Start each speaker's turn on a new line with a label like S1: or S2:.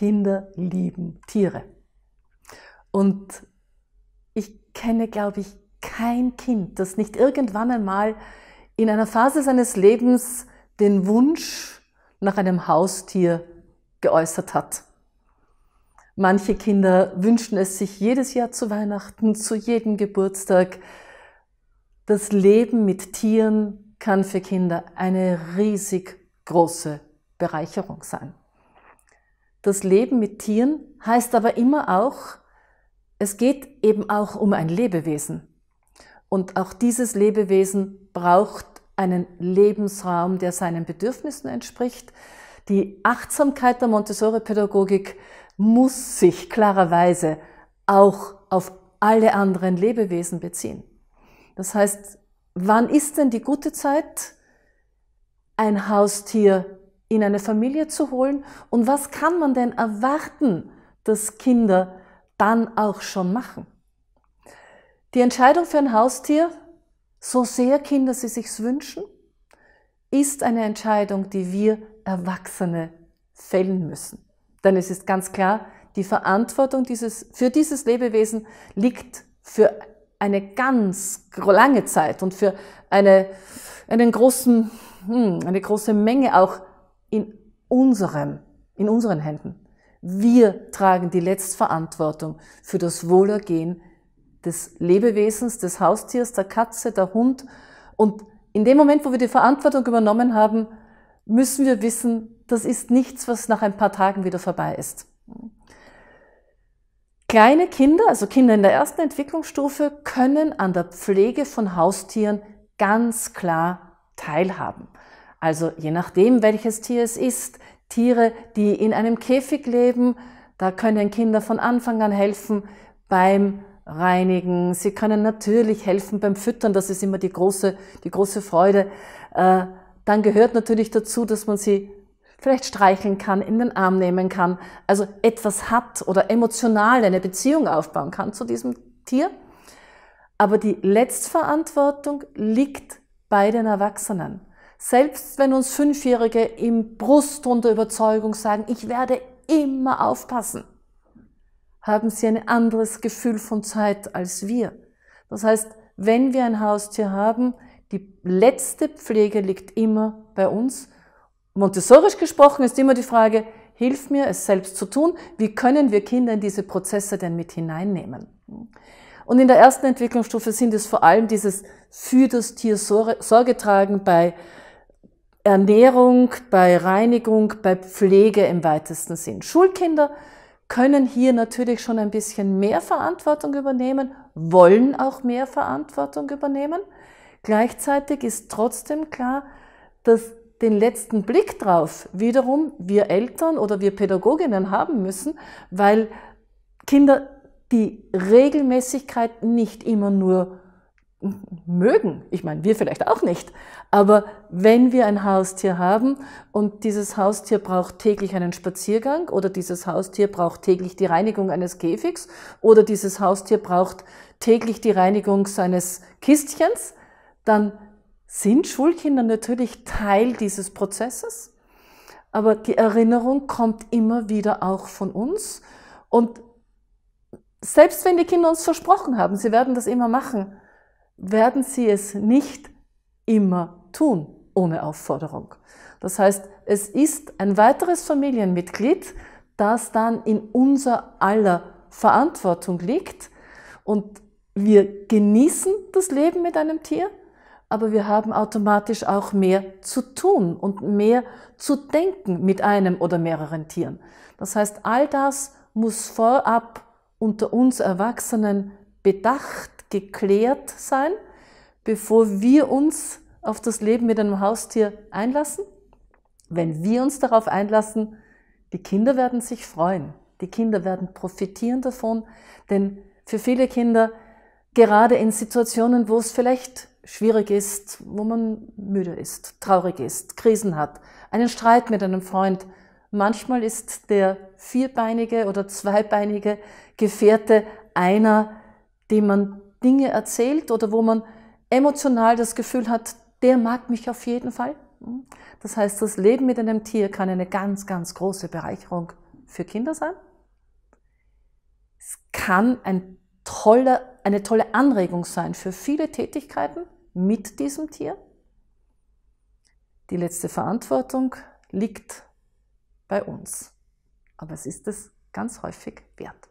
S1: Kinder lieben Tiere. Und ich kenne, glaube ich, kein Kind, das nicht irgendwann einmal in einer Phase seines Lebens den Wunsch nach einem Haustier geäußert hat. Manche Kinder wünschen es sich jedes Jahr zu Weihnachten, zu jedem Geburtstag. Das Leben mit Tieren kann für Kinder eine riesig große Bereicherung sein das Leben mit Tieren heißt aber immer auch, es geht eben auch um ein Lebewesen. Und auch dieses Lebewesen braucht einen Lebensraum, der seinen Bedürfnissen entspricht. Die Achtsamkeit der Montessori-Pädagogik muss sich klarerweise auch auf alle anderen Lebewesen beziehen. Das heißt, wann ist denn die gute Zeit, ein Haustier in eine Familie zu holen und was kann man denn erwarten, dass Kinder dann auch schon machen. Die Entscheidung für ein Haustier, so sehr Kinder sie sich wünschen, ist eine Entscheidung, die wir Erwachsene fällen müssen. Denn es ist ganz klar, die Verantwortung dieses, für dieses Lebewesen liegt für eine ganz lange Zeit und für eine, einen großen, hm, eine große Menge auch in unserem, in unseren Händen. Wir tragen die Letztverantwortung für das Wohlergehen des Lebewesens, des Haustiers, der Katze, der Hund. Und in dem Moment, wo wir die Verantwortung übernommen haben, müssen wir wissen, das ist nichts, was nach ein paar Tagen wieder vorbei ist. Kleine Kinder, also Kinder in der ersten Entwicklungsstufe, können an der Pflege von Haustieren ganz klar teilhaben. Also je nachdem, welches Tier es ist, Tiere, die in einem Käfig leben, da können Kinder von Anfang an helfen beim Reinigen. Sie können natürlich helfen beim Füttern, das ist immer die große, die große Freude. Äh, dann gehört natürlich dazu, dass man sie vielleicht streicheln kann, in den Arm nehmen kann, also etwas hat oder emotional eine Beziehung aufbauen kann zu diesem Tier. Aber die Letztverantwortung liegt bei den Erwachsenen. Selbst wenn uns Fünfjährige im Brustton der Überzeugung sagen, ich werde immer aufpassen, haben sie ein anderes Gefühl von Zeit als wir. Das heißt, wenn wir ein Haustier haben, die letzte Pflege liegt immer bei uns. Montessorisch gesprochen ist immer die Frage, hilf mir, es selbst zu tun. Wie können wir Kinder in diese Prozesse denn mit hineinnehmen? Und in der ersten Entwicklungsstufe sind es vor allem dieses für das Tier Sorge tragen bei Ernährung, bei Reinigung, bei Pflege im weitesten Sinn. Schulkinder können hier natürlich schon ein bisschen mehr Verantwortung übernehmen, wollen auch mehr Verantwortung übernehmen. Gleichzeitig ist trotzdem klar, dass den letzten Blick drauf wiederum wir Eltern oder wir Pädagoginnen haben müssen, weil Kinder die Regelmäßigkeit nicht immer nur mögen. Ich meine, wir vielleicht auch nicht. Aber wenn wir ein Haustier haben und dieses Haustier braucht täglich einen Spaziergang oder dieses Haustier braucht täglich die Reinigung eines Käfigs oder dieses Haustier braucht täglich die Reinigung seines Kistchens, dann sind Schulkinder natürlich Teil dieses Prozesses. Aber die Erinnerung kommt immer wieder auch von uns. Und selbst wenn die Kinder uns versprochen haben, sie werden das immer machen, werden sie es nicht immer tun ohne Aufforderung. Das heißt, es ist ein weiteres Familienmitglied, das dann in unser aller Verantwortung liegt und wir genießen das Leben mit einem Tier, aber wir haben automatisch auch mehr zu tun und mehr zu denken mit einem oder mehreren Tieren. Das heißt, all das muss vorab unter uns Erwachsenen bedacht geklärt sein, bevor wir uns auf das Leben mit einem Haustier einlassen. Wenn wir uns darauf einlassen, die Kinder werden sich freuen. Die Kinder werden profitieren davon, denn für viele Kinder, gerade in Situationen, wo es vielleicht schwierig ist, wo man müde ist, traurig ist, Krisen hat, einen Streit mit einem Freund, manchmal ist der vierbeinige oder zweibeinige Gefährte einer, den man Dinge erzählt oder wo man emotional das Gefühl hat, der mag mich auf jeden Fall. Das heißt, das Leben mit einem Tier kann eine ganz, ganz große Bereicherung für Kinder sein. Es kann ein toller, eine tolle Anregung sein für viele Tätigkeiten mit diesem Tier. Die letzte Verantwortung liegt bei uns. Aber es ist es ganz häufig wert.